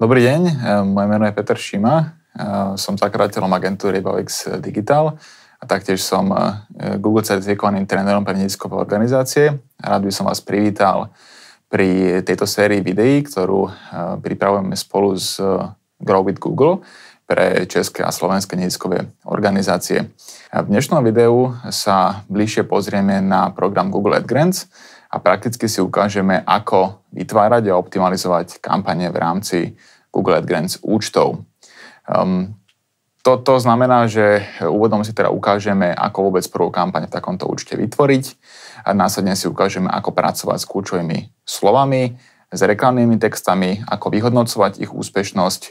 Dobrý deň, eh, moje meno je Peter Šima, eh, som zakladateľom agentúry Bavix Digital a taktiež som eh, Google certifikovaným trénerom pre neziskové organizácie. Rád by som vás privítal pri tejto sérii videí, ktorú pripravujeme spolu s Grow with Google pre české a slovenské neziskové organizácie. V dnešnom videu sa bližšie pozrieme na program Google Grants, a prakticky si ukážeme, ako vytvárať a optimalizovať kampane v rámci Google AdGrants účtov. Um, ehm, toto znamená, že úvodom si teda ukážeme, ako vôbec prvú kampaň v takomto účte vytvoriť a následne si ukážeme, ako pracovať s kľúčovými slovami, s reklamnými textami, ako vyhodnocovať ich úspešnosť.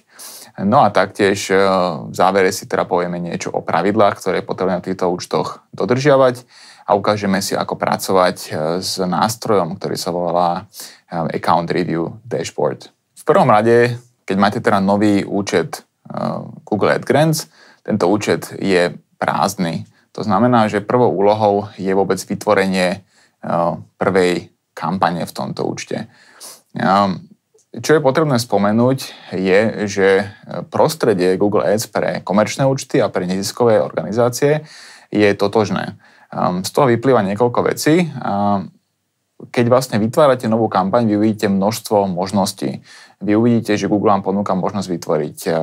No a taktiež ehm, v závere si teda povieme niečo o pravidlách, ktoré je potrebné na týchto účtoch dodržiavať a ukážeme si, ako pracovať eh, s nástrojom, ktorý sa volá eh, Account Review Dashboard. V prvom rade, keď máte teda nový účet eh, Google AdGrants, tento účet je prázdny. To znamená, že prvou úlohou je vôbec vytvorenie prvej kampane v tomto účte. Ehm, čo je potrebné spomenúť je, že prostredie Google Ads pre komerčné účty a pre neziskové organizácie je totožné. Ehm, z toho vyplýva niekoľko vecí. Ehm, keď vlastne vytvárate novú kampaň, vy uvidíte množstvo možností. Vy uvidíte, že Google vám ponúka možnosť vytvoriť ehm,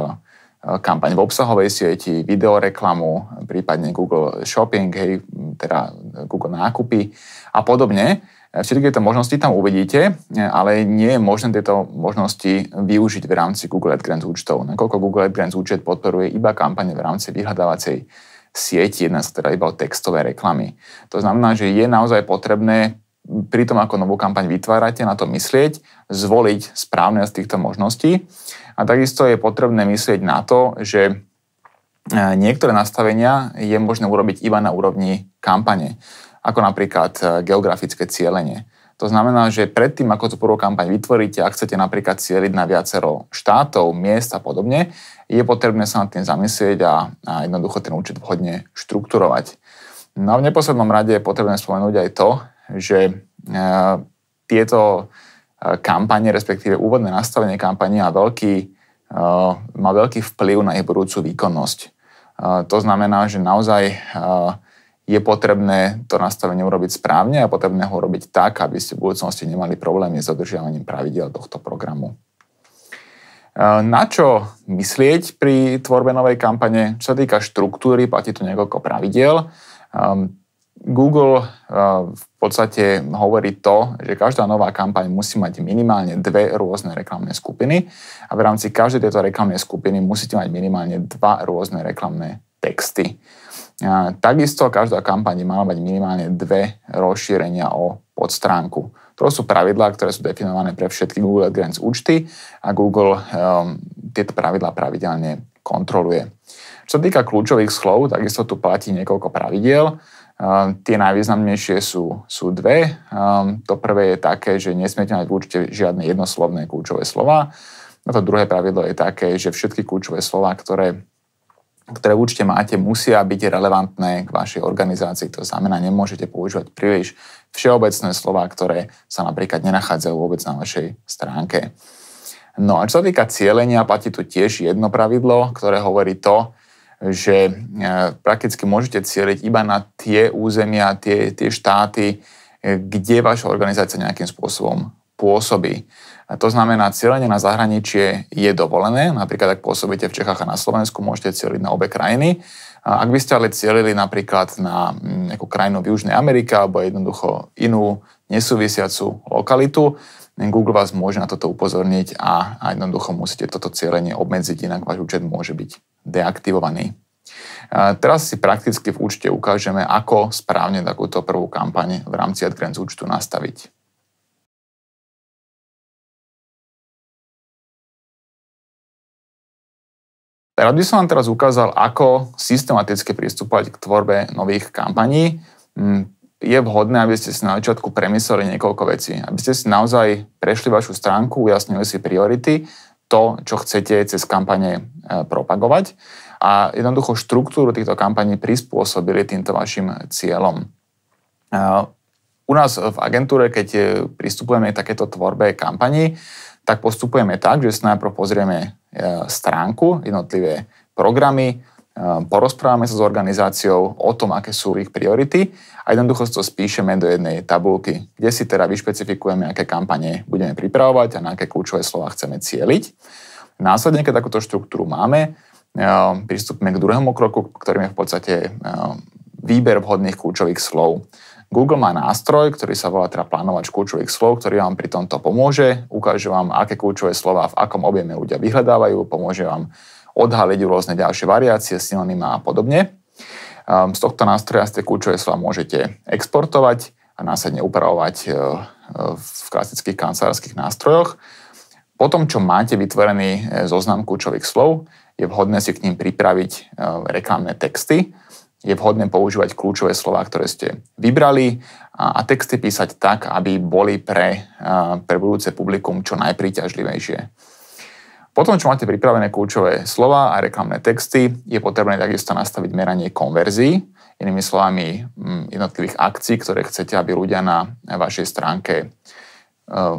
kampaň v obsahovej sieti, videoreklamu, prípadne Google Shopping, hej, teda Google nákupy a podobne. E, všetky tieto možnosti tam uvidíte, e, ale nie je možné tieto možnosti využiť v rámci Google AdGrants účtov, nakoľko Google AdGrants účet podporuje iba kampane v rámci vyhľadávacej sieť, jedna sa teda iba o textové reklamy. To znamená, že je naozaj potrebné pri tom, ako novú kampaň vytvárate, na to myslieť, zvoliť správne z týchto možností. A takisto je potrebné myslieť na to, že e, niektoré nastavenia je možné urobiť iba na úrovni kampane, ako napríklad e, geografické cieľenie. To znamená, že predtým, ako tú prvú kampaň vytvoríte, ak chcete napríklad cieliť na viacero štátov, miest a podobne, je potrebné sa nad tým zamyslieť a, a jednoducho ten účet vhodne štrukturovať. No a v neposlednom rade je potrebné spomenúť aj to, že e, tieto e, kampane, respektíve úvodné nastavenie kampanie má veľký, e, má veľký vplyv na ich budúcu výkonnosť. E, to znamená, že naozaj e, je potrebné to nastavenie urobiť správne a potrebné ho urobiť tak, aby ste v budúcnosti nemali problémy s dodržiavaním pravidel tohto programu. E, na čo myslieť pri tvorbe novej kampane? Čo sa týka štruktúry, platí tu niekoľko pravidel. Ehm, Google e, v podstate hovorí to, že každá nová kampaň musí mať minimálne dve rôzne reklamné skupiny a v rámci každej tejto reklamnej skupiny musíte mať minimálne dva rôzne reklamné texty. Takisto každá kampaň má mať minimálne dve rozšírenia o podstránku. To sú pravidlá, ktoré sú definované pre všetky Google AdGrants účty a Google um, tieto pravidlá pravidelne kontroluje. Čo sa týka kľúčových slov, takisto tu platí niekoľko pravidiel. Um, tie najvýznamnejšie sú, sú dve. Um, to prvé je také, že nesmiete mať v účte žiadne jednoslovné kľúčové slova. A to druhé pravidlo je také, že všetky kľúčové slova, ktoré ktoré určite máte, musia byť relevantné k vašej organizácii. To znamená, nemôžete používať príliš všeobecné slova, ktoré sa napríklad nenachádzajú vôbec na vašej stránke. No a čo sa týka cieľenia, platí tu tiež jedno pravidlo, ktoré hovorí to, že e, prakticky môžete cieliť iba na tie územia, tie, tie štáty, e, kde vaša organizácia nejakým spôsobom pôsobí. A to znamená, cieľenie na zahraničie je dovolené. Napríklad, ak pôsobíte v Čechách a na Slovensku, môžete cieliť na obe krajiny. A ak by ste ale cielili napríklad na mm, nejakú krajinu v Južnej Amerike alebo jednoducho inú nesúvisiacu lokalitu, Google vás môže na toto upozorniť a, jednoducho musíte toto cieľenie obmedziť, inak váš účet môže byť deaktivovaný. Teraz si prakticky v účte ukážeme, ako správne takúto prvú kampaň v rámci AdGrants účtu nastaviť. Rád by som vám teraz ukázal, ako systematicky pristúpať k tvorbe nových kampaní. Mm, je vhodné, aby ste si na začiatku premysleli niekoľko vecí. Aby ste si naozaj prešli vašu stránku, ujasnili si priority, to, čo chcete cez kampane e, propagovať a jednoducho štruktúru týchto kampaní prispôsobili týmto vašim cieľom. E, u nás v agentúre, keď e, pristupujeme k takéto tvorbe kampaní, tak postupujeme tak, že si najprv pozrieme Eh, stránku, jednotlivé programy, eh, porozprávame sa s organizáciou o tom, aké sú ich priority a jednoducho to spíšeme do jednej tabulky, kde si teda vyšpecifikujeme, aké kampane budeme pripravovať a na aké kľúčové slova chceme cieliť. Následne, keď takúto štruktúru máme, eh, pristúpime k druhému kroku, ktorým je v podstate výber vhodných kľúčových slov. Google má nástroj, ktorý sa volá teda plánovač kľúčových slov, ktorý vám pri tomto pomôže, ukáže vám, aké kľúčové slova v akom objeme ľudia vyhľadávajú, pomôže vám odhaliť rôzne ďalšie variácie, synonymá a podobne. Ehm, z tohto nástroja ste kľúčové slova môžete exportovať a následne upravovať e, e, v klasických kancelárskych nástrojoch. Potom, čo máte vytvorený e, zoznam kľúčových slov, je vhodné si k ním pripraviť reklamné texty, je vhodné používať kľúčové slova, ktoré ste vybrali a, texty písať tak, aby boli pre, pre budúce publikum čo najpríťažlivejšie. Potom, čo máte pripravené kľúčové slova a reklamné texty, je potrebné takisto nastaviť meranie konverzií, inými slovami jednotlivých akcií, ktoré chcete, aby ľudia na vašej stránke e,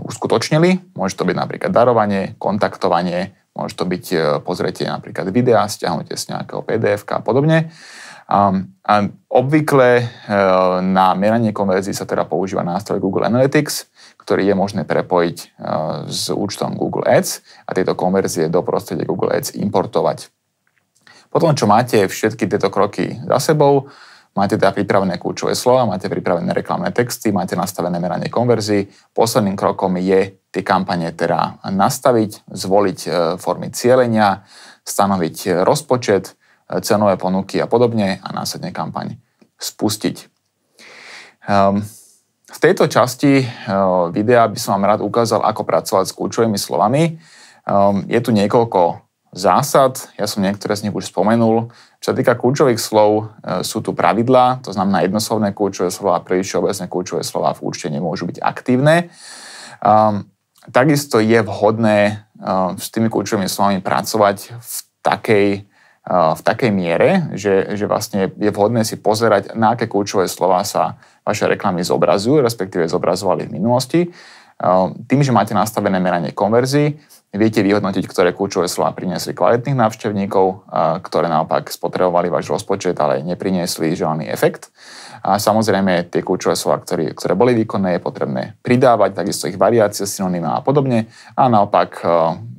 uskutočnili. Môže to byť napríklad darovanie, kontaktovanie, môže to byť e, pozretie napríklad videa, stiahnutie z nejakého pdf a podobne. A, a obvykle e, na meranie konverzií sa teda používa nástroj Google Analytics, ktorý je možné prepojiť e, s účtom Google Ads a tieto konverzie do prostredia Google Ads importovať. Potom, čo máte všetky tieto kroky za sebou, máte teda pripravené kľúčové slova, máte pripravené reklamné texty, máte nastavené meranie konverzií. Posledným krokom je tie kampane teda nastaviť, zvoliť e, formy cieľenia, stanoviť rozpočet, cenové ponuky a podobne a následne kampaň spustiť. Ehm, v tejto časti ehm, videa by som vám rád ukázal, ako pracovať s kľúčovými slovami. Ehm, je tu niekoľko zásad, ja som niektoré z nich už spomenul. Čo sa týka kľúčových slov, sú tu pravidlá, to znamená jednoslovné kľúčové slova a príliš obecné kľúčové slova v účte nemôžu byť aktívne. Takisto je vhodné s tými kľúčovými slovami pracovať v takej v takej miere, že, že vlastne je vhodné si pozerať, na aké kľúčové slova sa vaše reklamy zobrazujú, respektíve zobrazovali v minulosti. Tým, že máte nastavené meranie konverzií, viete vyhodnotiť, ktoré kľúčové slova priniesli kvalitných návštevníkov, ktoré naopak spotrebovali váš rozpočet, ale nepriniesli želaný efekt. A samozrejme, tie kľúčové slova, ktoré, ktoré boli výkonné, je potrebné pridávať, takisto ich variácie, synonyma a podobne. A naopak,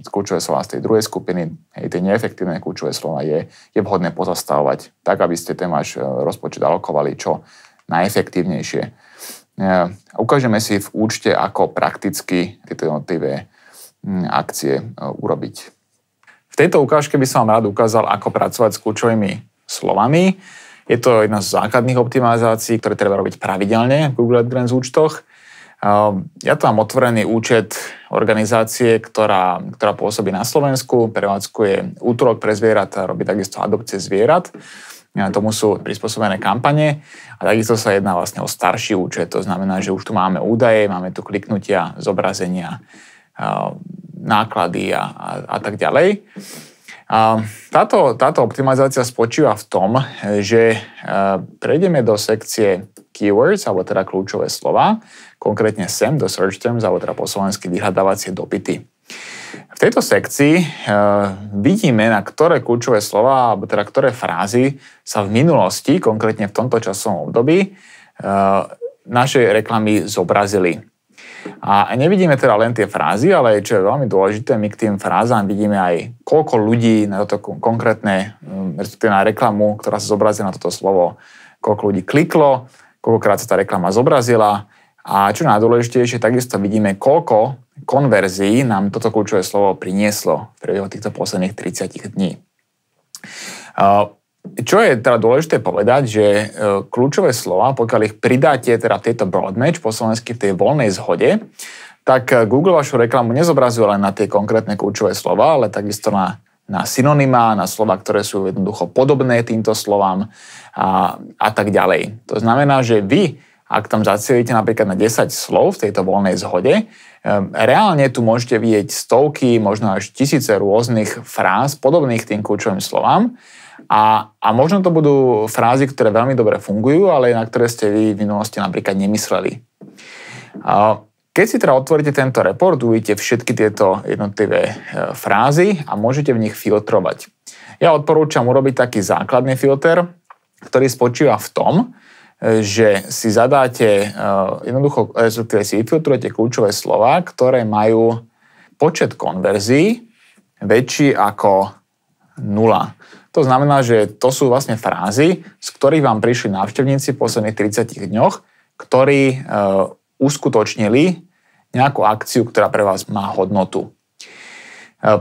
kľúčové slova z tej druhej skupiny, hej, tie neefektívne kľúčové slova je, je vhodné pozastavovať tak, aby ste ten váš e, rozpočet alokovali čo najefektívnejšie. E, ukážeme si v účte, ako prakticky tieto jednotlivé akcie e, urobiť. V tejto ukážke by som vám rád ukázal, ako pracovať s kľúčovými slovami. Je to jedna z základných optimizácií, ktoré treba robiť pravidelne v Google AdGrants účtoch. Ehm, ja tam mám otvorený účet organizácie, ktorá, ktorá pôsobí na Slovensku, prevádzkuje útrok pre zvierat a robí takisto adopcie zvierat. Tomu sú prispôsobené kampane a takisto sa jedná vlastne o starší účet. To znamená, že už tu máme údaje, máme tu kliknutia, zobrazenia, ehm, náklady a, a, a tak ďalej. A ehm, táto, táto optimalizácia spočíva v tom, že prejdeme do sekcie keywords, alebo teda kľúčové slova, konkrétne SEM do search terms, alebo teda po slovensky vyhľadávacie dopity. V tejto sekcii e, vidíme, na ktoré kľúčové slova, alebo teda ktoré frázy sa v minulosti, konkrétne v tomto časovom období, e, našej reklamy zobrazili. A nevidíme teda len tie frázy, ale čo je veľmi dôležité, my k tým frázám vidíme aj koľko ľudí na toto konkrétne, respektíve na reklamu, ktorá sa zobrazí na toto slovo, koľko ľudí kliklo, koľkokrát sa tá reklama zobrazila a čo najdôležitejšie, takisto vidíme, koľko konverzií nám toto kľúčové slovo prinieslo v priebehu týchto posledných 30 dní. Čo je teda dôležité povedať, že e, kľúčové slova, pokiaľ ich pridáte teda v tejto broadmatch, po slovensky v tej voľnej zhode, tak e, Google vašu reklamu nezobrazuje len na tie konkrétne kľúčové slova, ale takisto na na synonymá, na slova, ktoré sú jednoducho podobné týmto slovám a, a tak ďalej. To znamená, že vy, ak tam zacielite napríklad na 10 slov v tejto voľnej zhode, reálne tu môžete vidieť stovky, možno až tisíce rôznych fráz podobných tým kľúčovým slovám a, a možno to budú frázy, ktoré veľmi dobre fungujú, ale na ktoré ste vy v minulosti napríklad nemysleli. Keď si teda otvoríte tento report, uvidíte všetky tieto jednotlivé e, frázy a môžete v nich filtrovať. Ja odporúčam urobiť taký základný filter, ktorý spočíva v tom, e, že si zadáte, e, jednoducho, respektíve si vyfiltrujete kľúčové slova, ktoré majú počet konverzií väčší ako 0. To znamená, že to sú vlastne frázy, z ktorých vám prišli návštevníci v posledných 30 dňoch, ktorí uskutočnili nejakú akciu, ktorá pre vás má hodnotu. E,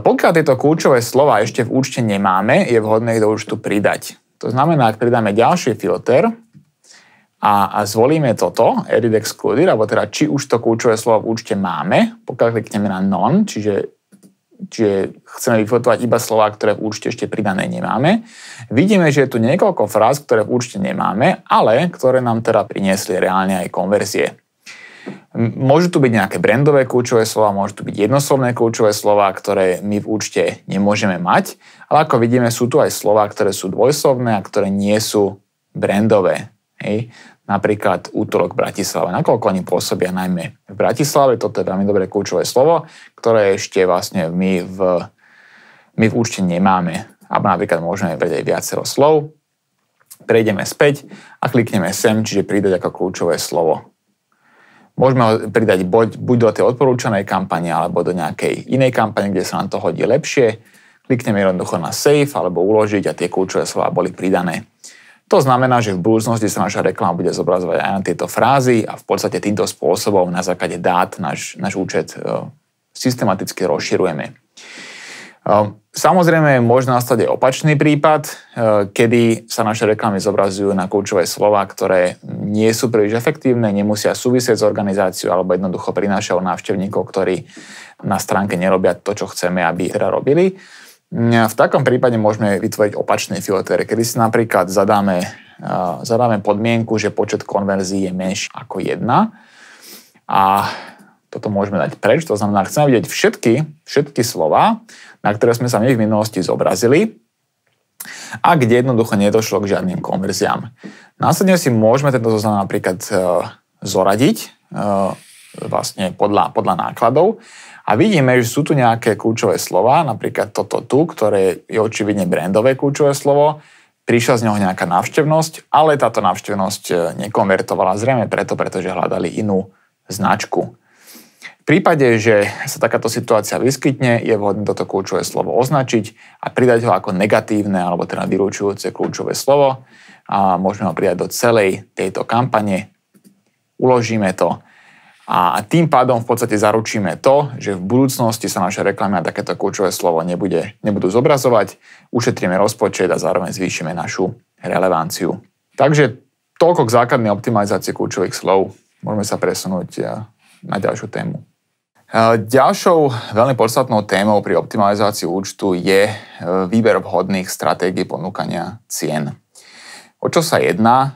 pokiaľ tieto kľúčové slova ešte v účte nemáme, je vhodné ich do účtu pridať. To znamená, ak pridáme ďalší filter a, a zvolíme toto, edit excluded, alebo teda či už to kľúčové slovo v účte máme, pokiaľ klikneme na non, čiže, čiže chceme vyfotovať iba slova, ktoré v účte ešte pridané nemáme, vidíme, že je tu niekoľko fráz, ktoré v účte nemáme, ale ktoré nám teda priniesli reálne aj konverzie. Môžu tu byť nejaké brandové kľúčové slova, môžu tu byť jednoslovné kľúčové slova, ktoré my v účte nemôžeme mať, ale ako vidíme, sú tu aj slova, ktoré sú dvojslovné a ktoré nie sú brandové. Hej. Napríklad útorok Bratislava. Bratislave. Nakoľko oni pôsobia najmä v Bratislave, toto je veľmi dobré kľúčové slovo, ktoré ešte vlastne my v, my v účte nemáme. A napríklad môžeme vedieť viacero slov. Prejdeme späť a klikneme sem, čiže pridať ako kľúčové slovo. Môžeme ho pridať buď, buď do tej odporúčanej kampane, alebo do nejakej inej kampane, kde sa nám to hodí lepšie. Klikneme jednoducho na save alebo uložiť a tie kľúčové slova boli pridané. To znamená, že v budúcnosti sa naša reklama bude zobrazovať aj na tieto frázy a v podstate týmto spôsobom na základe dát náš, náš účet e, systematicky rozširujeme. Ehm, samozrejme, môže nastať aj opačný prípad, ehm, kedy sa naše reklamy zobrazujú na kľúčové slova, ktoré nie sú príliš efektívne, nemusia súvisieť s organizáciou alebo jednoducho prinášajú návštevníkov, ktorí na stránke nerobia to, čo chceme, aby teda robili. Mm, v takom prípade môžeme vytvoriť opačný filter, kedy si napríklad zadáme, ehm, zadáme podmienku, že počet konverzií je menší ako jedna a toto môžeme dať preč, to znamená, chceme vidieť všetky, všetky slova, na ktoré sme sa my v minulosti zobrazili a kde jednoducho nedošlo k žiadnym konverziám. Následne si môžeme tento zoznam napríklad e, zoradiť e, vlastne podľa, podľa nákladov a vidíme, že sú tu nejaké kľúčové slova, napríklad toto tu, ktoré je očividne brandové kľúčové slovo, prišla z neho nejaká návštevnosť, ale táto návštevnosť e, nekonvertovala zrejme preto, pretože hľadali inú značku prípade, že sa takáto situácia vyskytne, je vhodné toto kľúčové slovo označiť a pridať ho ako negatívne alebo teda vylúčujúce kľúčové slovo a môžeme ho pridať do celej tejto kampane. Uložíme to a tým pádom v podstate zaručíme to, že v budúcnosti sa naše reklamy a takéto kľúčové slovo nebude, nebudú zobrazovať, ušetríme rozpočet a zároveň zvýšime našu relevanciu. Takže toľko k základnej optimalizácii kľúčových slov. Môžeme sa presunúť na ďalšiu tému. Ďalšou veľmi podstatnou témou pri optimalizácii účtu je e, výber vhodných stratégií ponúkania cien. O čo sa jedná? E,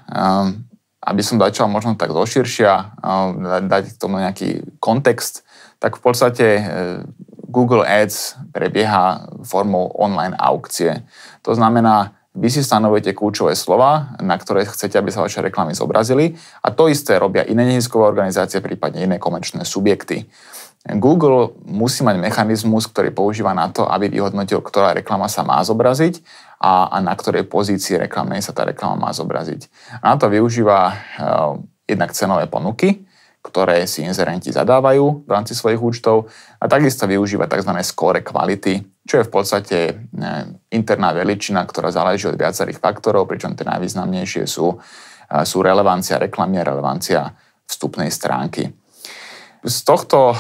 aby som začal možno tak zoširšia, e, dať k tomu nejaký kontext, tak v podstate Google Ads prebieha formou online aukcie. To znamená, vy si stanovujete kľúčové slova, na ktoré chcete, aby sa vaše reklamy zobrazili a to isté robia iné neziskové organizácie, prípadne iné komerčné subjekty. Google musí mať mechanizmus, ktorý používa na to, aby vyhodnotil, ktorá reklama sa má zobraziť a, a na ktorej pozícii reklamnej sa tá reklama má zobraziť. A na to využíva uh, jednak cenové ponuky, ktoré si inzerenti zadávajú v rámci svojich účtov a takisto využíva tzv. score quality, čo je v podstate eh, interná veličina, ktorá záleží od viacerých faktorov, pričom tie najvýznamnejšie sú, uh, sú relevancia reklamy a relevancia vstupnej stránky. Z tohto e,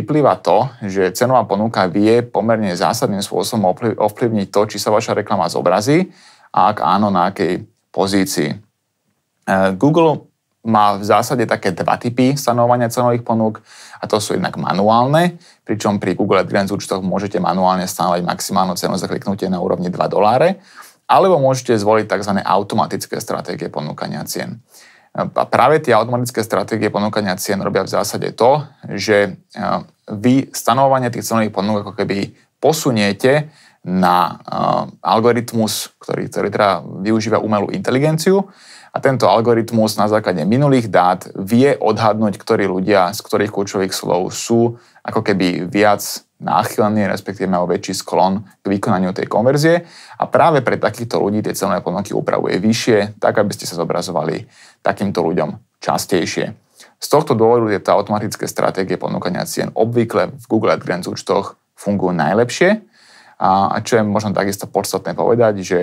vyplýva to, že cenová ponuka vie pomerne zásadným spôsobom ovplyvniť to, či sa vaša reklama zobrazí a ak áno, na akej pozícii. E, Google má v zásade také dva typy stanovania cenových ponúk a to sú jednak manuálne, pričom pri Google AdSense účtoch môžete manuálne stanovať maximálnu cenu za kliknutie na úrovni 2 doláre, alebo môžete zvoliť tzv. automatické stratégie ponúkania cien. A práve tie automatické stratégie ponúkania cien robia v zásade to, že vy stanovanie tých cenových ponúk ako keby posuniete na algoritmus, ktorý, ktorý teda využíva umelú inteligenciu a tento algoritmus na základe minulých dát vie odhadnúť, ktorí ľudia z ktorých kľúčových slov sú ako keby viac náchylný, respektíve majú väčší sklon k vykonaniu tej konverzie a práve pre takýchto ľudí tie celné ponuky upravuje vyššie, tak aby ste sa zobrazovali takýmto ľuďom častejšie. Z tohto dôvodu je tá automatické stratégie ponúkania cien obvykle v Google AdSense účtoch fungujú najlepšie a čo je možno takisto podstatné povedať, že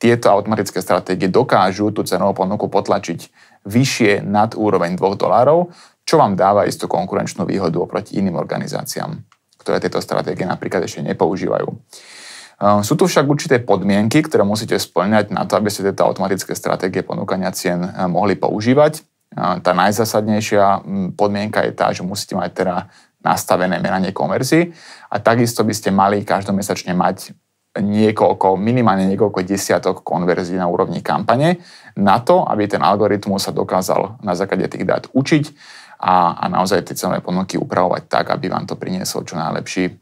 tieto automatické stratégie dokážu tú cenovú ponuku potlačiť vyššie nad úroveň 2 dolárov, čo vám dáva istú konkurenčnú výhodu oproti iným organizáciám, ktoré tieto stratégie napríklad ešte nepoužívajú. Ehm, sú tu však určité podmienky, ktoré musíte splňať na to, aby ste tieto automatické stratégie ponúkania cien ehm, mohli používať. Ehm, tá najzásadnejšia hm, podmienka je tá, že musíte mať teda nastavené meranie konverzií a takisto by ste mali každomesačne mať niekoľko, minimálne niekoľko desiatok konverzií na úrovni kampane na to, aby ten algoritmus sa dokázal na základe tých dát učiť a, a naozaj tie cenové ponuky upravovať tak, aby vám to prinieslo čo najlepší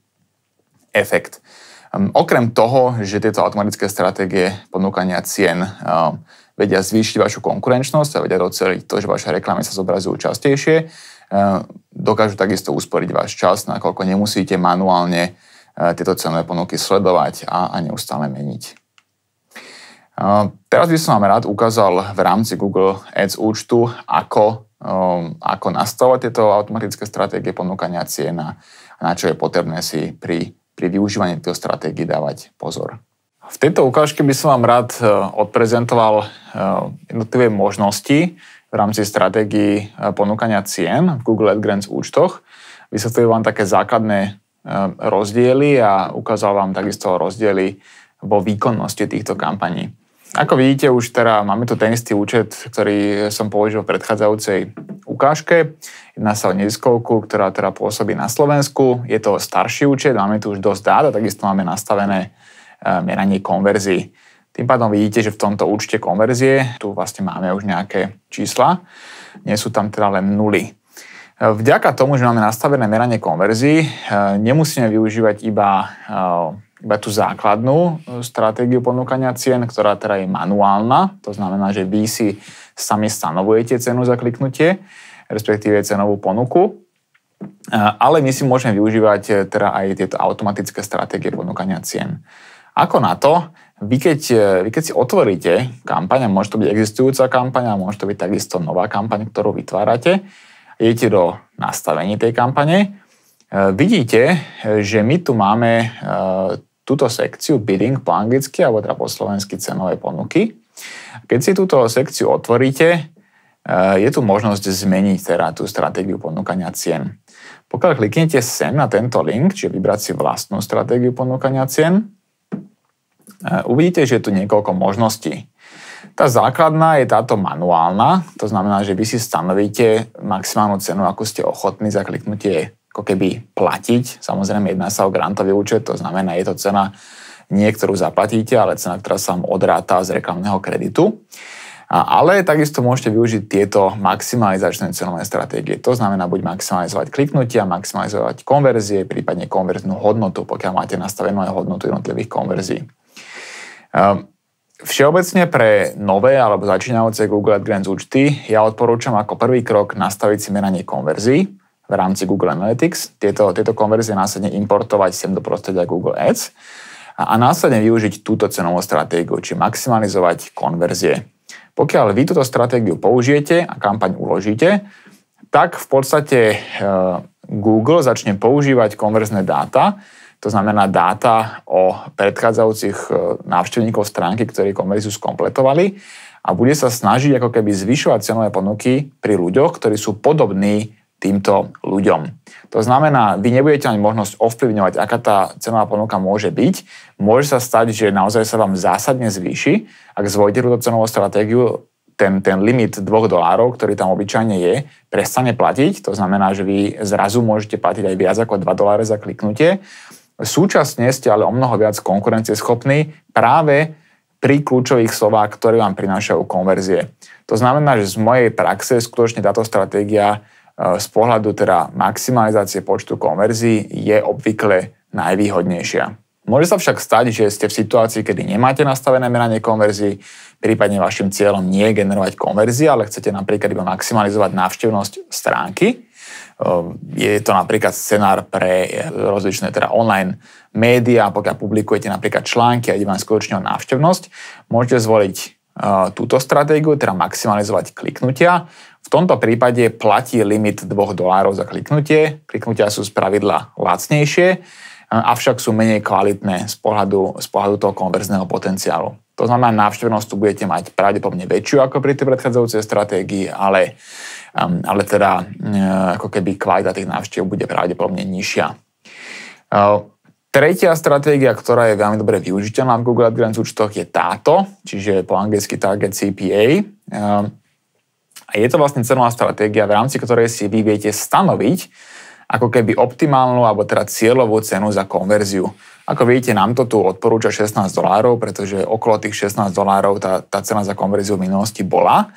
efekt. Um, okrem toho, že tieto automatické stratégie ponúkania cien um, vedia zvýšiť vašu konkurenčnosť a vedia doceliť to, že vaše reklamy sa zobrazujú častejšie, um, dokážu takisto usporiť váš čas, nakoľko nemusíte manuálne e, tieto cenové ponuky sledovať a, a neustále meniť. Teraz by som vám rád ukázal v rámci Google Ads účtu, ako Um, ako nastavovať tieto automatické stratégie ponúkania cien a na čo je potrebné si pri, pri využívaní tejto stratégie dávať pozor. V tejto ukážke by som vám rád e, odprezentoval e, jednotlivé možnosti v rámci stratégií e, ponúkania cien v Google AdGrants účtoch. Vysvetlím vám také základné rozdiely a ukázal vám takisto rozdiely vo výkonnosti týchto kampaní. Ako vidíte, už teda máme tu ten istý účet, ktorý som použil v predchádzajúcej ukážke. Jedná sa o neziskovku, ktorá teda pôsobí na Slovensku. Je to starší účet, máme tu už dosť dát a takisto máme nastavené e, meranie konverzií. Tým pádom vidíte, že v tomto účte konverzie tu vlastne máme už nejaké čísla. Nie sú tam teda len nuly. E, vďaka tomu, že máme nastavené meranie konverzií, e, nemusíme využívať iba iba tú základnú e, stratégiu ponúkania cien, ktorá teda je manuálna, to znamená, že vy si sami stanovujete cenu za kliknutie, respektíve cenovú ponuku, e, ale my si môžeme využívať e, teda aj tieto automatické stratégie ponúkania cien. Ako na to, vy keď, vy keď si otvoríte kampaň, môže to byť existujúca kampaň, môže to byť takisto nová kampaň, ktorú vytvárate, idete do nastavení tej kampane, vidíte, že my tu máme túto sekciu bidding po anglicky alebo teda po slovensky cenovej ponuky. Keď si túto sekciu otvoríte, eh, je tu možnosť zmeniť teda tú stratégiu ponúkania cien. Pokiaľ kliknete sem na tento link, čiže vybrať si vlastnú stratégiu ponúkania cien, eh, uvidíte, že je tu niekoľko možností. Tá základná je táto manuálna, to znamená, že vy si stanovíte maximálnu cenu, ako ste ochotní za kliknutie ako keby platiť. Samozrejme, jedná sa o grantový účet, to znamená, je to cena nie, ktorú zaplatíte, ale cena, ktorá sa vám odráta z reklamného kreditu. Ale takisto môžete využiť tieto maximalizačné cenové stratégie. To znamená buď maximalizovať kliknutia, maximalizovať konverzie, prípadne konverznú hodnotu, pokiaľ máte nastavenú aj hodnotu jednotlivých konverzií. Ehm, všeobecne pre nové alebo začínajúce Google AdGrants účty ja odporúčam ako prvý krok nastaviť si meranie konverzií v rámci Google Analytics, tieto, tieto konverzie následne importovať sem do prostredia Google Ads a, a následne využiť túto cenovú stratégiu, či maximalizovať konverzie. Pokiaľ vy túto stratégiu použijete a kampaň uložíte, tak v podstate e, Google začne používať konverzné dáta, to znamená dáta o predchádzajúcich e, návštevníkov stránky, ktorí konverziu skompletovali a bude sa snažiť ako keby zvyšovať cenové ponuky pri ľuďoch, ktorí sú podobní týmto ľuďom. To znamená, vy nebudete mať možnosť ovplyvňovať, aká tá cenová ponuka môže byť. Môže sa stať, že naozaj sa vám zásadne zvýši, ak zvolíte túto cenovú stratégiu, ten, ten limit 2 dolárov, ktorý tam obyčajne je, prestane platiť. To znamená, že vy zrazu môžete platiť aj viac ako 2 doláre za kliknutie. Súčasne ste ale o mnoho viac konkurencieschopní práve pri kľúčových slovách, ktoré vám prinášajú konverzie. To znamená, že z mojej praxe skutočne táto stratégia E, z pohľadu teda maximalizácie počtu konverzií je obvykle najvýhodnejšia. Môže sa však stať, že ste v situácii, kedy nemáte nastavené meranie konverzií, prípadne vašim cieľom nie je generovať konverzie, ale chcete napríklad iba maximalizovať návštevnosť stránky. E, je to napríklad scenár pre rozličné teda online médiá, pokiaľ publikujete napríklad články a ide vám skutočne o návštevnosť, môžete zvoliť e, túto stratégiu, teda maximalizovať kliknutia tomto prípade platí limit 2 dolárov za kliknutie. Kliknutia sú spravidla lacnejšie, e, avšak sú menej kvalitné z pohľadu, z pohľadu toho konverzného potenciálu. To znamená, návštevnosť tu budete mať pravdepodobne väčšiu ako pri tej predchádzajúcej stratégii, ale, ale teda e, ako keby kvalita tých návštev bude pravdepodobne nižšia. E, tretia stratégia, ktorá je veľmi dobre využiteľná v Google AdSense účtoch je táto, čiže po anglicky target CPA. A je to vlastne cenová stratégia, v rámci ktorej si vy viete stanoviť ako keby optimálnu alebo teda cieľovú cenu za konverziu. Ako vidíte, nám to tu odporúča 16 dolárov, pretože okolo tých 16 dolárov tá, tá cena za konverziu v minulosti bola.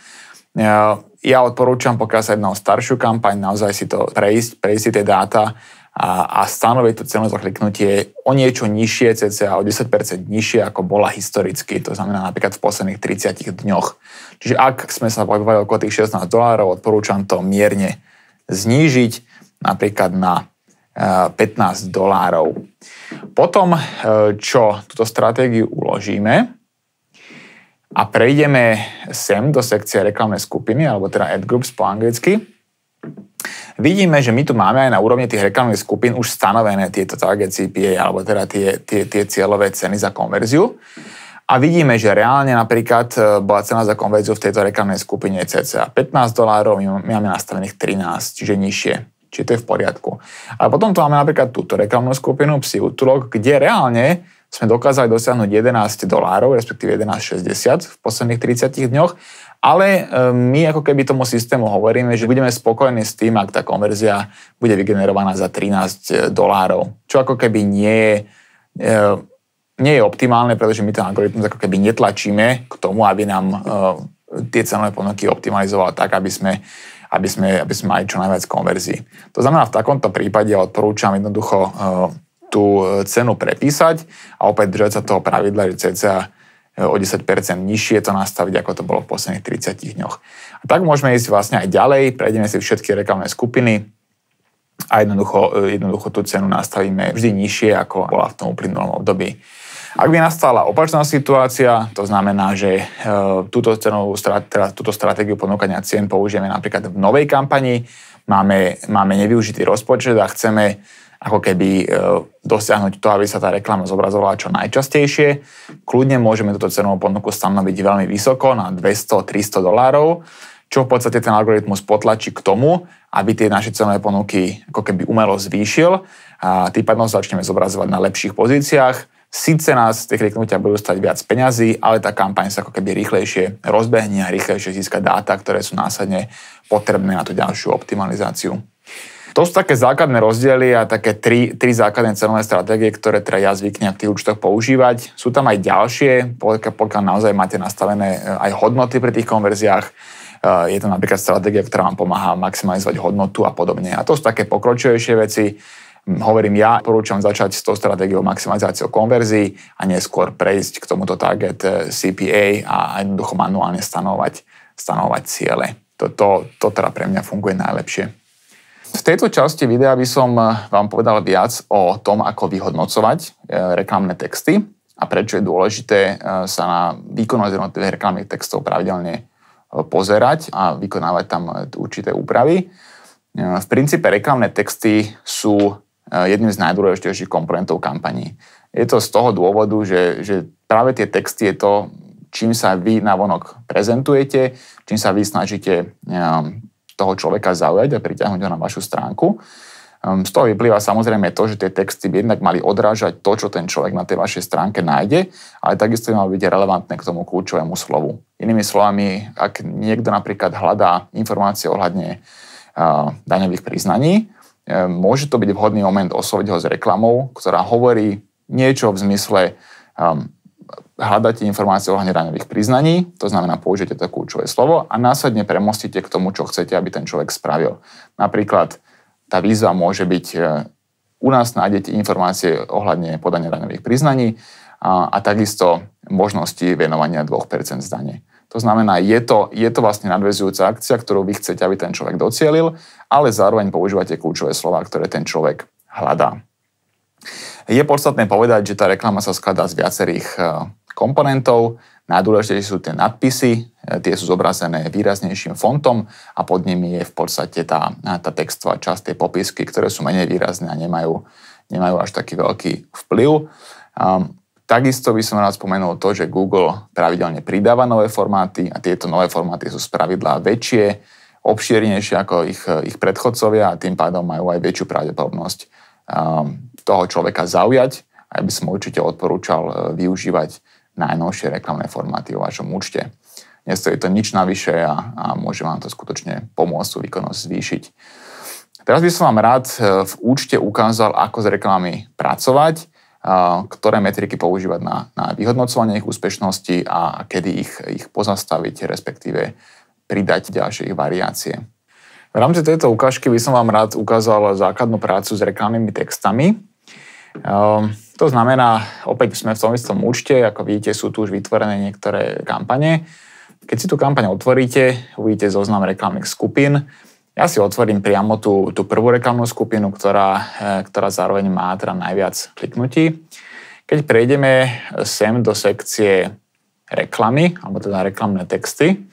Ja odporúčam, pokiaľ sa jedná o staršiu kampaň, naozaj si to prejsť, prejsť si tie dáta, a, a stanoviť to cenu zakliknutie o niečo nižšie, cca o 10% nižšie, ako bola historicky, to znamená napríklad v posledných 30 dňoch. Čiže ak sme sa pohybovali okolo tých 16 dolárov, odporúčam to mierne znížiť napríklad na 15 e, dolárov. Potom, e, čo túto stratégiu uložíme a prejdeme sem do sekcie reklamnej skupiny, alebo teda ad groups po anglicky, vidíme, že my tu máme aj na úrovni tých reklamných skupín už stanovené tieto target CPA, alebo teda tie, tie, tie cieľové ceny za konverziu. A vidíme, že reálne napríklad e, bola cena za konverziu v tejto reklamnej skupine cca 15 dolárov, my máme nastavených 13, čiže nižšie. Čiže to je v poriadku. A potom tu máme napríklad túto reklamnú skupinu Psi Utulok, kde reálne sme dokázali dosiahnuť 11 dolárov, respektíve 11,60 v posledných 30 dňoch ale e, my ako keby tomu systému hovoríme, že budeme spokojní s tým, ak tá konverzia bude vygenerovaná za 13 e, dolárov. Čo ako keby nie je, e, nie je optimálne, pretože my ten algoritmus ako keby netlačíme k tomu, aby nám tie cenové ponuky optimalizoval tak, aby sme, aby sme, aby sme mali čo najviac konverzií. To znamená, v takomto prípade odporúčam jednoducho tú cenu prepísať a opäť držať sa toho pravidla, že cca o 10% nižšie to nastaviť, ako to bolo v posledných 30 dňoch. A tak môžeme ísť vlastne aj ďalej, prejdeme si všetky reklamné skupiny a jednoducho, e, jednoducho tú cenu nastavíme vždy nižšie, ako bola v tom uplynulom období. Ak by nastala opačná situácia, to znamená, že e, túto, cenovú, teda, túto stratégiu ponúkania cien použijeme napríklad v novej kampani, máme, máme nevyužitý rozpočet a chceme ako keby e, dosiahnuť to, aby sa tá reklama zobrazovala čo najčastejšie. Kľudne môžeme túto cenovú ponuku stanoviť veľmi vysoko, na 200-300 dolárov, čo v podstate ten algoritmus potlačí k tomu, aby tie naše cenové ponuky ako keby umelo zvýšil a tým pádom začneme zobrazovať na lepších pozíciách. Sice nás tie kliknutia budú stať viac peňazí, ale tá kampaň sa ako keby rýchlejšie rozbehne a rýchlejšie získa dáta, ktoré sú následne potrebné na tú ďalšiu optimalizáciu. To sú také základné rozdiely a také tri, tri základné cenové stratégie, ktoré teda ja zvyknem v tých účtoch používať. Sú tam aj ďalšie, pokiaľ naozaj máte nastavené e, aj hodnoty pri tých konverziách. E, je to napríklad stratégia, ktorá vám pomáha maximalizovať hodnotu a podobne. A to sú také pokročilejšie veci. Mm, hovorím ja, porúčam začať s tou stratégiou maximalizáciou konverzií a neskôr prejsť k tomuto target e, CPA a jednoducho manuálne stanovať, stanovať ciele. To, to, to teda pre mňa funguje najlepšie. V tejto časti videa by som eh, vám povedal viac o tom, ako vyhodnocovať eh, reklamné texty a prečo je dôležité eh, sa na výkonnosť jednotlivých reklamných textov pravidelne pozerať a vykonávať tam určité úpravy. V princípe reklamné texty sú jedným z najdôležitejších komponentov kampaní. Je to z toho dôvodu, že, že práve tie texty je to, čím sa vy navonok prezentujete, čím sa vy snažíte toho človeka zaujať a priťahnuť ho na vašu stránku. Ehm, z toho vyplýva samozrejme to, že tie texty by jednak mali odrážať to, čo ten človek na tej vašej stránke nájde, ale takisto by mali byť relevantné k tomu kľúčovému slovu. Inými slovami, ak niekto napríklad hľadá informácie ohľadne ehm, daňových priznaní, ehm, môže to byť vhodný moment osloviť ho s reklamou, ktorá hovorí niečo v zmysle hľadáte informácie o daňových priznaní, to znamená použijete to kľúčové slovo a následne premostíte k tomu, čo chcete, aby ten človek spravil. Napríklad tá výzva môže byť, e, u nás nájdete informácie ohľadne podania daňových priznaní a, a takisto možnosti venovania 2% zdanie. To znamená, je to, je to vlastne nadvezujúca akcia, ktorú vy chcete, aby ten človek docielil, ale zároveň používate kľúčové slova, ktoré ten človek hľadá. Je podstatné povedať, že tá reklama sa skladá z viacerých e, komponentov. Najdôležitejšie sú tie nadpisy, e, tie sú zobrazené výraznejším fontom a pod nimi je v podstate tá, tá textová časť, tie popisky, ktoré sú menej výrazné a nemajú, nemajú až taký veľký vplyv. Um, takisto by som rád spomenul to, že Google pravidelne pridáva nové formáty a tieto nové formáty sú spravidla väčšie, obšírnejšie ako ich, ich predchodcovia a tým pádom majú aj väčšiu pravdepodobnosť um, toho človeka zaujať. Aj by som určite odporúčal e, využívať najnovšie reklamné formáty o vašom účte. Nestojí to nič navyše a, a môže vám to skutočne pomôcť tú výkonnosť zvýšiť. Teraz by som vám rád e, v účte ukázal, ako s reklamami pracovať, e, ktoré metriky používať na, na vyhodnocovanie ich úspešnosti a kedy ich, ich pozastaviť, respektíve pridať ďalšie ich variácie. V rámci tejto ukážky by som vám rád ukázal základnú prácu s reklamnými textami. Ehm, to znamená, opäť sme v tom istom účte, ako vidíte, sú tu už vytvorené niektoré kampane. Keď si tú kampaň otvoríte, uvidíte zoznam reklamných skupín. Ja si otvorím priamo tú, tú prvú reklamnú skupinu, ktorá, e, ktorá zároveň má teda najviac kliknutí. Keď prejdeme sem do sekcie reklamy, alebo teda reklamné texty,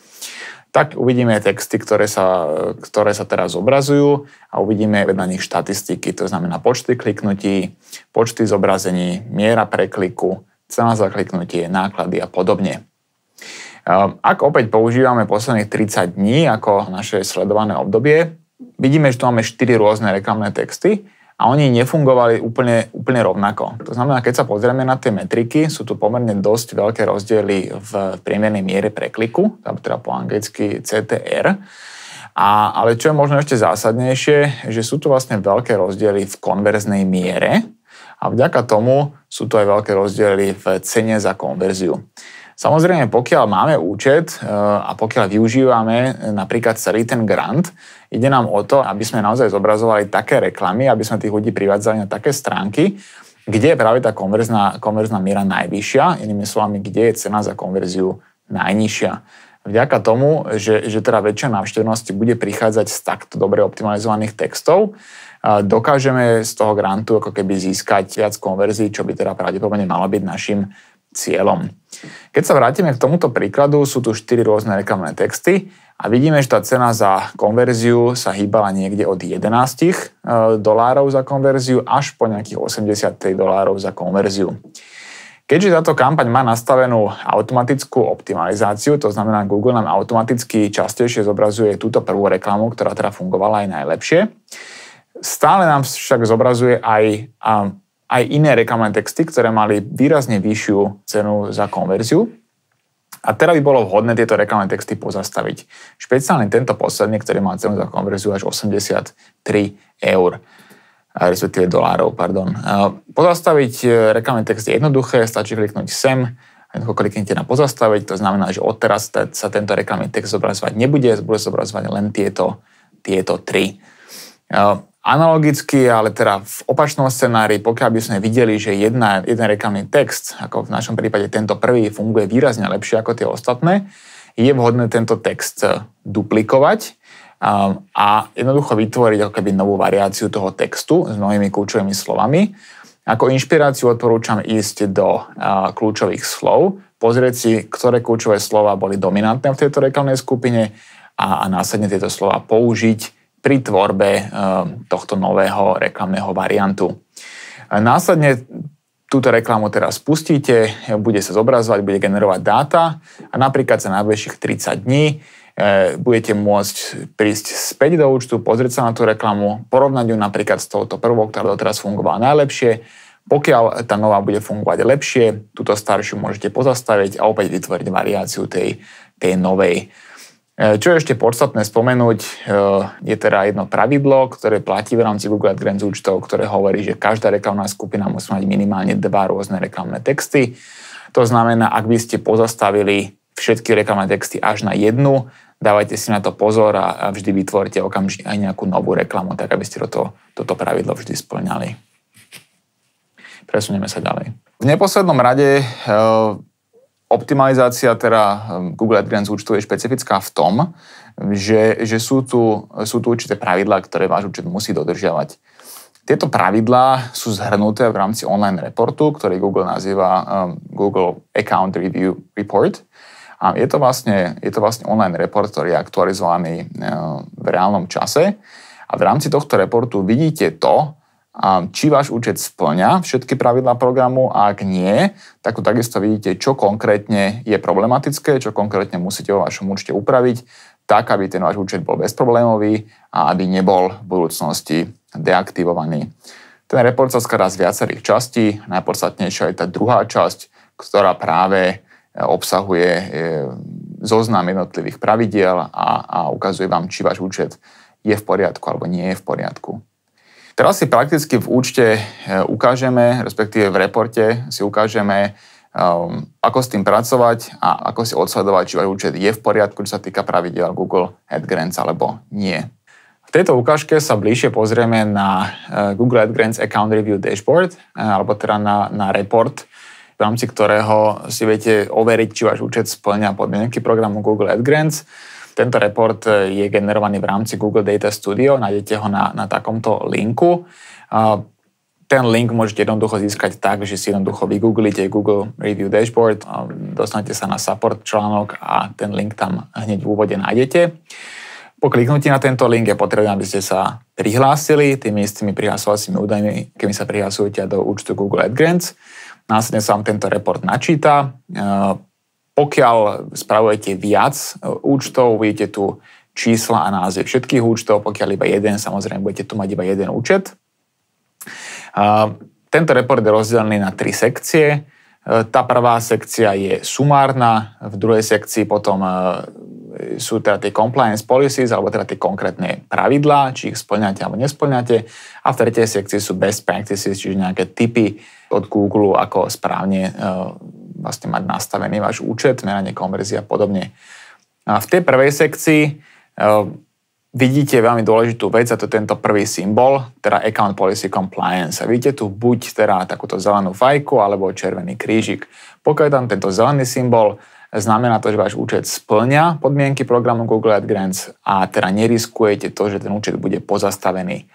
tak uvidíme texty, ktoré sa, ktoré sa teraz zobrazujú a uvidíme na nich štatistiky, to znamená počty kliknutí, počty zobrazení, miera prekliku, cena za kliknutie, náklady a podobne. Ehm, ak opäť používame posledných 30 dní ako naše sledované obdobie, vidíme, že tu máme 4 rôzne reklamné texty a oni nefungovali úplne, úplne rovnako. To znamená, keď sa pozrieme na tie metriky, sú tu pomerne dosť veľké rozdiely v priemernej miere prekliku, teda po anglicky CTR. A, ale čo je možno ešte zásadnejšie, že sú tu vlastne veľké rozdiely v konverznej miere a vďaka tomu sú tu aj veľké rozdiely v cene za konverziu. Samozrejme, pokiaľ máme účet e, a pokiaľ využívame e, napríklad celý ten grant, ide nám o to, aby sme naozaj zobrazovali také reklamy, aby sme tých ľudí privádzali na také stránky, kde je práve tá konverzná, konverzná miera najvyššia, inými slovami, kde je cena za konverziu najnižšia. Vďaka tomu, že, že teda väčšia návštevnosti bude prichádzať z takto dobre optimalizovaných textov, e, dokážeme z toho grantu ako keby získať viac konverzií, čo by teda pravdepodobne malo byť našim cieľom. Keď sa vrátime k tomuto príkladu, sú tu 4 rôzne reklamné texty a vidíme, že tá cena za konverziu sa hýbala niekde od 11 e, dolárov za konverziu až po nejakých 83 dolárov za konverziu. Keďže táto kampaň má nastavenú automatickú optimalizáciu, to znamená Google nám automaticky častejšie zobrazuje túto prvú reklamu, ktorá teda fungovala aj najlepšie, stále nám však zobrazuje aj aj iné reklamné texty, ktoré mali výrazne vyššiu cenu za konverziu. A teda by bolo vhodné tieto reklamné texty pozastaviť. Špeciálne tento posledný, ktorý má cenu za konverziu až 83 eur respektíve dolárov, pardon. Pozastaviť e, reklamný text je jednoduché, stačí kliknúť sem, jednoducho kliknite na pozastaviť, to znamená, že odteraz sa tento reklamný text zobrazovať nebude, bude zobrazovať len tieto, tieto tri. E, Analogicky, ale teda v opačnom scenári, pokiaľ by sme videli, že jedna, jeden reklamný text, ako v našom prípade tento prvý, funguje výrazne lepšie ako tie ostatné, je vhodné tento text e, duplikovať um, a jednoducho vytvoriť ako keby novú variáciu toho textu s novými kľúčovými slovami. Ako inšpiráciu odporúčam ísť do e, kľúčových slov, pozrieť si, ktoré kľúčové slova boli dominantné v tejto reklamnej skupine a, a následne tieto slova použiť pri tvorbe eh, tohto nového reklamného variantu. Následne túto reklamu teraz spustíte, bude sa zobrazovať, bude generovať dáta a napríklad za najbližších 30 dní eh, budete môcť prísť späť do účtu, pozrieť sa na tú reklamu, porovnať ju napríklad s touto prvou, ktorá doteraz fungovala najlepšie. Pokiaľ tá nová bude fungovať lepšie, túto staršiu môžete pozastaviť a opäť vytvoriť variáciu tej, tej novej. E, čo je ešte podstatné spomenúť, e, je teda jedno pravidlo, ktoré platí v rámci Google AdGrants účtov, ktoré hovorí, že každá reklamná skupina musí mať minimálne dva rôzne reklamné texty. To znamená, ak by ste pozastavili všetky reklamné texty až na jednu, dávajte si na to pozor a vždy vytvorte okamžite aj nejakú novú reklamu, tak aby ste toto, toto pravidlo vždy splňali. Presuneme sa ďalej. V neposlednom rade e, optimalizácia teda hm, Google AdSense účtu je špecifická v tom, že, že sú, tu, sú tu určité pravidlá, ktoré váš účet musí dodržiavať. Tieto pravidlá sú zhrnuté v rámci online reportu, ktorý Google nazýva hm, Google Account Review Report. A je to, vlastne, je to vlastne online report, ktorý je aktualizovaný hm, v reálnom čase. A v rámci tohto reportu vidíte to, a či váš účet splňa všetky pravidlá programu a ak nie, tak tu takisto vidíte, čo konkrétne je problematické, čo konkrétne musíte vo vašom účte upraviť, tak aby ten váš účet bol bezproblémový a aby nebol v budúcnosti deaktivovaný. Ten report sa skladá z viacerých častí, najpodstatnejšia je tá druhá časť, ktorá práve e, obsahuje e, zoznam jednotlivých pravidiel a, a ukazuje vám, či váš účet je v poriadku alebo nie je v poriadku. Teraz si prakticky v účte eh, ukážeme, respektíve v reporte si ukážeme, eh, ako s tým pracovať a ako si odsledovať, či účet je v poriadku, čo sa týka pravidel Google AdGrants alebo nie. V tejto ukážke sa bližšie pozrieme na eh, Google AdGrants Account Review Dashboard, alebo teda na, na report, v rámci ktorého si viete overiť, či váš účet splňa podmienky programu Google AdGrants tento report e, je generovaný v rámci Google Data Studio, nájdete ho na, na takomto linku. Ten link môžete jednoducho získať tak, že si jednoducho vygooglite Google Review Dashboard, dostanete sa na support článok a ten link tam hneď v úvode nájdete. Po kliknutí na tento link je potrebné, aby ste sa prihlásili tými istými prihlasovacími údajmi, keď sa prihlasujete do účtu Google AdGrants. Následne sa vám tento report načíta, e, pokiaľ spravujete viac e, účtov, vidíte tu čísla a názvy všetkých účtov, pokiaľ iba jeden, samozrejme budete tu mať iba jeden účet. Tento report je rozdelený na tri sekcie. E, tá prvá sekcia je sumárna, v druhej sekcii potom e, sú teda tie compliance policies, alebo teda tie konkrétne pravidlá, či ich splňate alebo nesplňate. A v tretej sekcii sú best practices, čiže nejaké typy od Google, ako správne vlastne mať nastavený váš účet, meranie konverzie a podobne. A v tej prvej sekcii e, vidíte veľmi dôležitú vec a to je tento prvý symbol, teda Account Policy Compliance. A vidíte tu buď teda takúto zelenú fajku alebo červený krížik. Pokiaľ tam tento zelený symbol, znamená to, že váš účet splňa podmienky programu Google Grants a teda neriskujete to, že ten účet bude pozastavený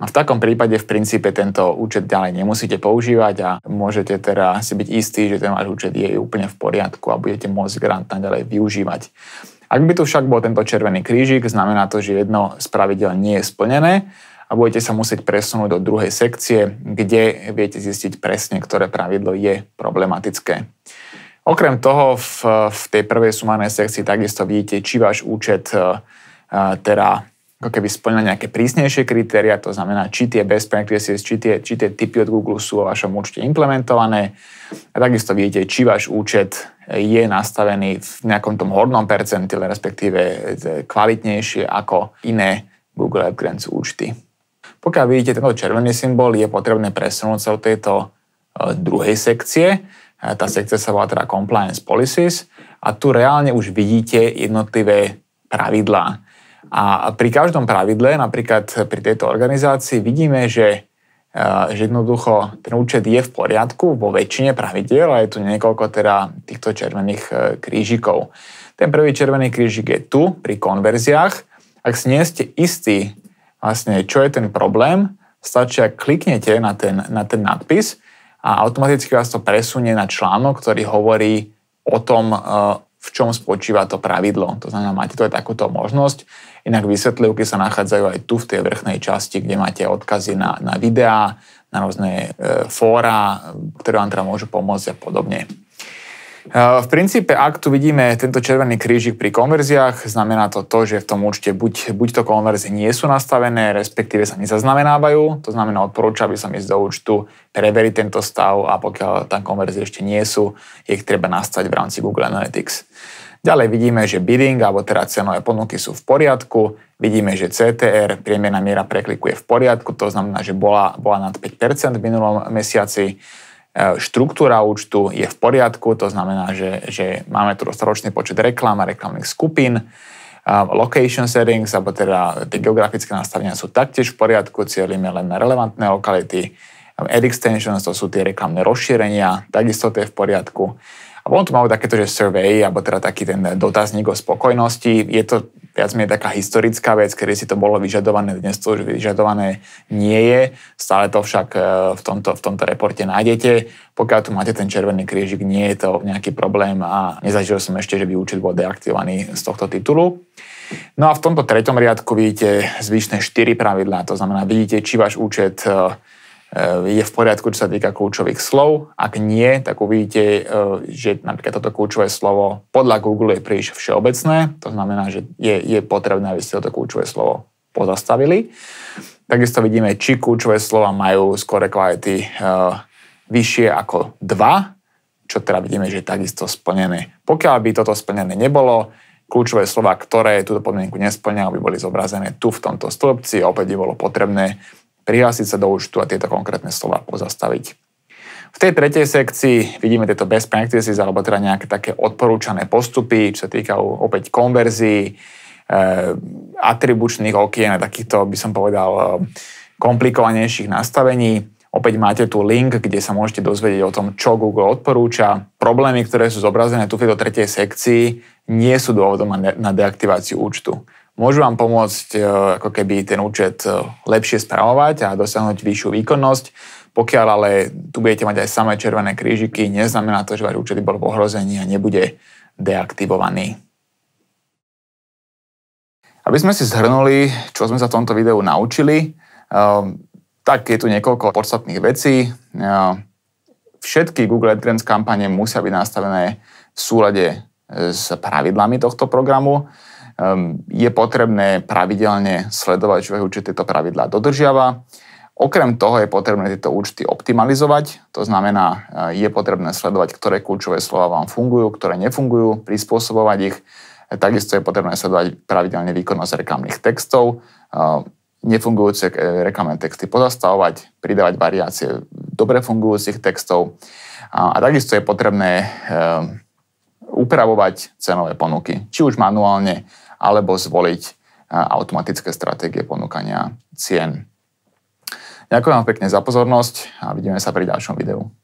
a no v takom prípade v princípe tento účet ďalej nemusíte používať a môžete teda si byť istí, že ten váš účet je úplne v poriadku a budete môcť grant naďalej využívať. Ak by tu však bol tento červený krížik, znamená to, že jedno z pravidel nie je splnené a budete sa musieť presunúť do druhej sekcie, kde viete zistiť presne, ktoré pravidlo je problematické. Okrem toho v, v tej prvej sumárnej sekcii takisto vidíte, či váš účet e, e, teda ako keby splňa nejaké prísnejšie kritéria, to znamená, či tie best practices, či tie, či tie typy od Google sú vo vašom účte implementované. A takisto viete, či váš účet je nastavený v nejakom tom hornom percentile, respektíve kvalitnejšie ako iné Google AdGrants účty. Pokiaľ vidíte tento červený symbol, je potrebné presunúť sa od tejto e, druhej sekcie. Tá sekcia sa volá teda Compliance Policies a tu reálne už vidíte jednotlivé pravidlá. A pri každom pravidle, napríklad pri tejto organizácii, vidíme, že, e, že jednoducho ten účet je v poriadku vo väčšine pravidel a je tu niekoľko teda týchto červených e, krížikov. Ten prvý červený krížik je tu pri konverziách. Ak si nie ste istí, vlastne, čo je ten problém, stačí, ak kliknete na ten, na ten nadpis a automaticky vás to presunie na článok, ktorý hovorí o tom, e, v čom spočíva to pravidlo. To znamená, máte tu aj takúto možnosť. Inak vysvetlivky sa nachádzajú aj tu v tej vrchnej časti, kde máte odkazy na, na videá, na rôzne e, fóra, ktoré vám teda môžu pomôcť a podobne. Eh, v princípe, ak tu vidíme tento červený krížik pri konverziách, znamená to to, že v tom určite buď, buď to konverzie nie sú nastavené, respektíve sa nezaznamenávajú, to znamená odporúča, aby som ísť do účtu, preveriť tento stav a pokiaľ tam konverzie ešte nie sú, ich treba nastať v rámci Google Analytics. Ďalej vidíme, že bidding alebo teda cenové ponuky sú v poriadku, vidíme, že CTR, priemerná miera prekliku je v poriadku, to znamená, že bola, bola nad 5% v minulom mesiaci, E, štruktúra účtu je v poriadku, to znamená, že, že máme tu dostatočný počet reklám a reklamných skupín. E, location settings, alebo teda tie geografické nastavenia sú taktiež v poriadku, cieľíme len na relevantné lokality. E, ad extensions, to sú tie reklamné rozšírenia, takisto to je v poriadku. A potom tu máme takéto, že survey, alebo teda taký ten dotazník o spokojnosti. Je to viac menej taká historická vec, kedy si to bolo vyžadované, dnes to už vyžadované nie je. Stále to však e, v tomto, v tomto reporte nájdete. Pokiaľ tu máte ten červený krížik, nie je to nejaký problém a nezažil som ešte, že by účet bol deaktivovaný z tohto titulu. No a v tomto treťom riadku vidíte zvyšné štyri pravidlá, to znamená vidíte, či váš účet e, Eh, je v poriadku, čo sa týka kľúčových slov. Ak nie, tak uvidíte, eh, že napríklad toto kľúčové slovo podľa Google je príliš všeobecné. To znamená, že je, je potrebné, aby ste toto kľúčové slovo pozastavili. Takisto vidíme, či kľúčové slova majú skore kvality eh, vyššie ako 2, čo teda vidíme, že je takisto splnené. Pokiaľ by toto splnené nebolo, kľúčové slova, ktoré túto podmienku nesplňajú, by boli zobrazené tu v tomto stĺpci a opäť by bolo potrebné prihlásiť sa do účtu a tieto konkrétne slova pozastaviť. V tej tretej sekcii vidíme tieto best practices, alebo teda nejaké také odporúčané postupy, čo sa týka opäť konverzií, e, atribučných okien a takýchto, by som povedal, e, komplikovanejších nastavení. Opäť máte tu link, kde sa môžete dozvedieť o tom, čo Google odporúča. Problémy, ktoré sú zobrazené tu v tejto tretej sekcii, nie sú dôvodom na deaktiváciu účtu môžu vám pomôcť e, ako keby ten účet e, lepšie spravovať a dosiahnuť vyššiu výkonnosť. Pokiaľ ale tu budete mať aj samé červené krížiky, neznamená to, že váš účet bol v ohrození a nebude deaktivovaný. Aby sme si zhrnuli, čo sme sa v tomto videu naučili, e, tak je tu niekoľko podstatných vecí. Všetky Google AdSense kampane musia byť nastavené v súlade s pravidlami tohto programu Ehm, je potrebné pravidelne sledovať človeku, či tieto pravidlá dodržiava. Okrem toho je potrebné tieto účty optimalizovať, to znamená, eh, je potrebné sledovať, ktoré kľúčové slova vám fungujú, ktoré nefungujú, prispôsobovať ich. Eh, takisto je potrebné sledovať pravidelne výkonnosť reklamných textov, eh, nefungujúce reklamné texty pozastavovať, pridávať variácie dobre fungujúcich textov a takisto je potrebné upravovať cenové ponuky, či už manuálne alebo zvoliť eh, automatické stratégie ponúkania cien. Ďakujem vám pekne za pozornosť a vidíme sa pri ďalšom videu.